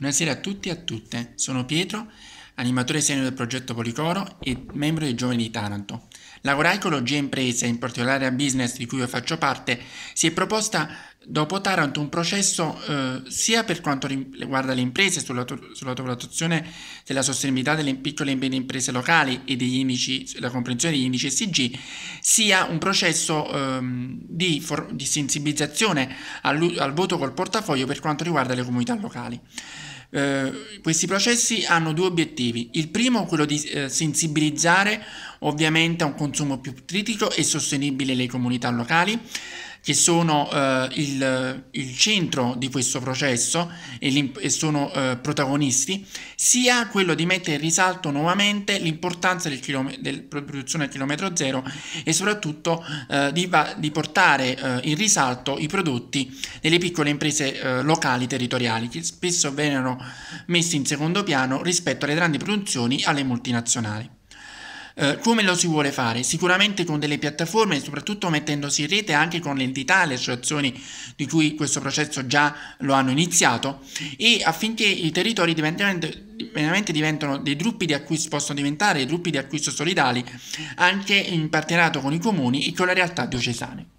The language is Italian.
Buonasera a tutti e a tutte, sono Pietro, animatore senior del progetto Policoro e membro dei Giovani di Taranto. La Ecologia Impresa, in particolare a business di cui io faccio parte, si è proposta dopo Taranto un processo eh, sia per quanto riguarda le imprese sull'autovalutazione della sostenibilità delle piccole e medie imprese locali e degli indici, la comprensione degli indici SG, sia un processo ehm, di, di, sensibilizzazione al, al voto col portafoglio per quanto riguarda le comunità locali. Eh, questi processi hanno due obiettivi. Il primo è quello di eh, sensibilizzare ovviamente a un consumo più critico e sostenibile le comunità locali, che sono eh, il, il, centro di questo processo e, e sono eh, protagonisti, sia quello di mettere in risalto nuovamente l'importanza del della produzione al chilometro zero e soprattutto eh, di, di, portare eh, in risalto i prodotti delle piccole imprese eh, locali territoriali che spesso vengono messi in secondo piano rispetto alle grandi produzioni e alle multinazionali. Eh, come lo si vuole fare? Sicuramente con delle piattaforme, soprattutto mettendosi in rete anche con le entità, le associazioni di cui questo processo già lo hanno iniziato e affinché i territori veramente diventano dei gruppi di acquisto, possono diventare dei gruppi di acquisto solidali anche in partenariato con i comuni e con la realtà diocesane.